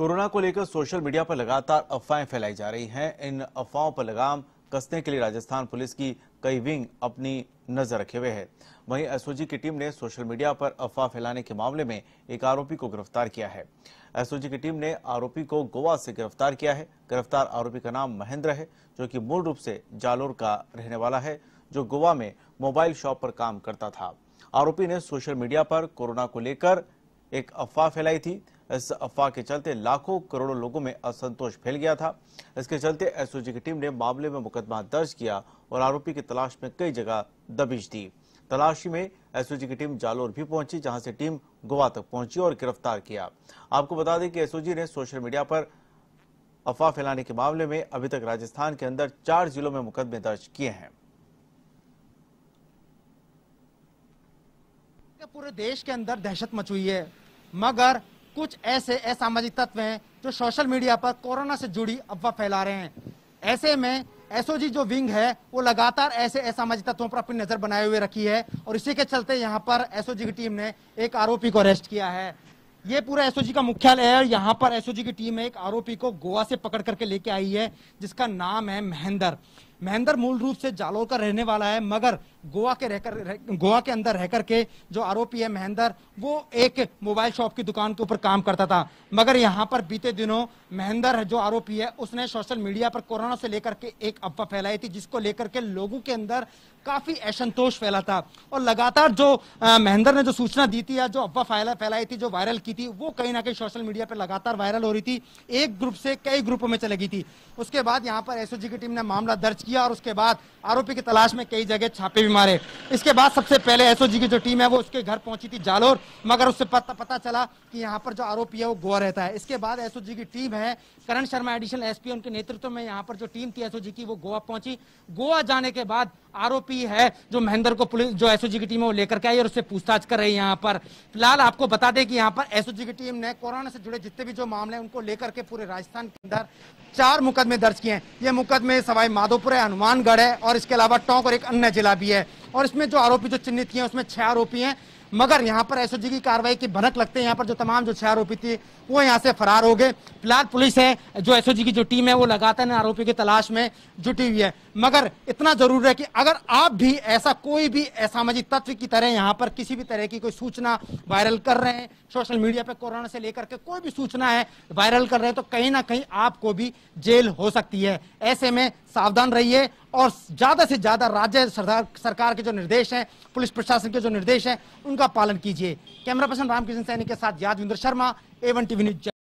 corona को लेकर social media पर लगातार अफवाहें फैलाई जा रही हैं इन अफवाहों पर लगाम कसने के लिए राजस्थान पुलिस की कई विंग अपनी नजर रखे हुए है वहीं एसओजी की टीम ने सोशल मीडिया पर अफवाह फैलाने के मामले में एक आरोपी को गिरफ्तार किया है एसओजी की टीम ने आरोपी को गोवा से गिरफ्तार किया है गिरफ्तार आरोपी का नाम महेंद्र है जो की मूल रूप से जालोर का रहने वाला है जो गोवा में मोबाइल शॉप पर काम करता था आरोपी ने सोशल मीडिया पर कोरोना को लेकर एक अफवाह फैलाई थी इस अफवाह के चलते लाखों करोड़ों लोगों में असंतोष फैल गया था इसके चलते एसओजी की टीम ने मामले में मुकदमा दर्ज किया और आरोपी की तलाश में कई जगह दबिश दी तलाशी में एसओजी की टीम जालोर भी पहुंची जहां से टीम गोवा तक पहुंची और गिरफ्तार किया आपको बता दें कि एसओजी ने सोशल मीडिया पर अफवाह फैलाने के मामले में अभी तक राजस्थान के अंदर चार जिलों में मुकदमे दर्ज किए हैं पूरे देश के अंदर दहशत मच हुई है मगर कुछ ऐसे असामाजिक तत्व हैं जो सोशल मीडिया पर कोरोना से जुड़ी अफवाह फैला रहे हैं ऐसे में एसओजी जो विंग है वो लगातार ऐसे असामाजिक तत्वों पर अपनी नजर बनाए हुए रखी है और इसी के चलते यहाँ पर एसओजी की टीम ने एक आरोपी को अरेस्ट किया है ये पूरा एसओजी का मुख्यालय है और यहाँ पर एसओजी की टीम एक आरोपी को गोवा से पकड़ करके लेके आई है जिसका नाम है महेंद्र महेंद्र मूल रूप से जालोर का रहने वाला है मगर गोवा के रहकर रह, गोवा के अंदर रहकर के जो आरोपी है महेंद्र वो एक मोबाइल शॉप की दुकान के ऊपर काम करता था मगर यहाँ पर बीते दिनों महेंद्र जो आरोपी है उसने सोशल मीडिया पर कोरोना से लेकर के एक अफवाह फैलाई थी जिसको लेकर के लोगों के अंदर काफी असंतोष फैला था और लगातार जो महेंद्र ने जो सूचना दी थी या जो अफवाह फैला फैलाई थी जो वायरल की थी वो कहीं ना कहीं सोशल मीडिया पर लगातार वायरल हो रही थी एक ग्रुप से कई ग्रुपों में चली गई थी उसके बाद यहाँ पर एसओजी की टीम ने मामला दर्ज किया और उसके बाद आरोपी की तलाश में कई जगह छापे भी मारे इसके बाद सबसे पहले एसओजी की जो टीम है वो उसके घर पहुंची थी जालोर मगर उससे पता पता चला कि यहाँ पर जो आरोपी है वो गोवा रहता है इसके बाद एसओजी की टीम है करण शर्मा एडिशनल एसपी उनके नेतृत्व में यहाँ पर जो टीम थी एसओजी की वो गोवा पहुंची गोवा जाने के बाद आरोपी है जो महेंद्र को पुलिस जो एसओजी की टीम है वो लेकर के आई और उससे पूछताछ कर रही है यहाँ पर फिलहाल आपको बता दें कि यहाँ पर एसओजी की टीम ने कोरोना से जुड़े जितने भी जो मामले हैं उनको लेकर के पूरे राजस्थान के अंदर चार मुकदमे दर्ज किए हैं ये मुकदमे सवाई माधोपुर है हनुमानगढ़ है और इसके अलावा टोंक और एक अन्य जिला भी है और इसमें जो आरोपी जो चिन्हित किए हैं उसमें छह आरोपी हैं मगर यहाँ पर एस की कार्रवाई की भनक लगते हैं यहाँ पर जो तमाम जो छह आरोपी थे वो यहाँ से फरार हो गए फिलहाल पुलिस है जो एस की जो टीम है वो लगातार इन आरोपियों की तलाश में जुटी हुई है मगर इतना जरूर है कि अगर आप भी ऐसा कोई भी असामाजिक तत्व की तरह यहाँ पर किसी भी तरह की कोई सूचना वायरल कर रहे हैं सोशल मीडिया पर कोरोना से लेकर के कोई भी सूचना है वायरल कर रहे हैं तो कहीं ना कहीं आपको भी जेल हो सकती है ऐसे में सावधान रहिए और ज़्यादा से ज़्यादा राज्य सरकार के जो निर्देश हैं पुलिस प्रशासन के जो निर्देश हैं उनका पालन कीजिए कैमरा पर्सन रामकृष्ण सैनी के साथ Yadvindra Sharma A one TV news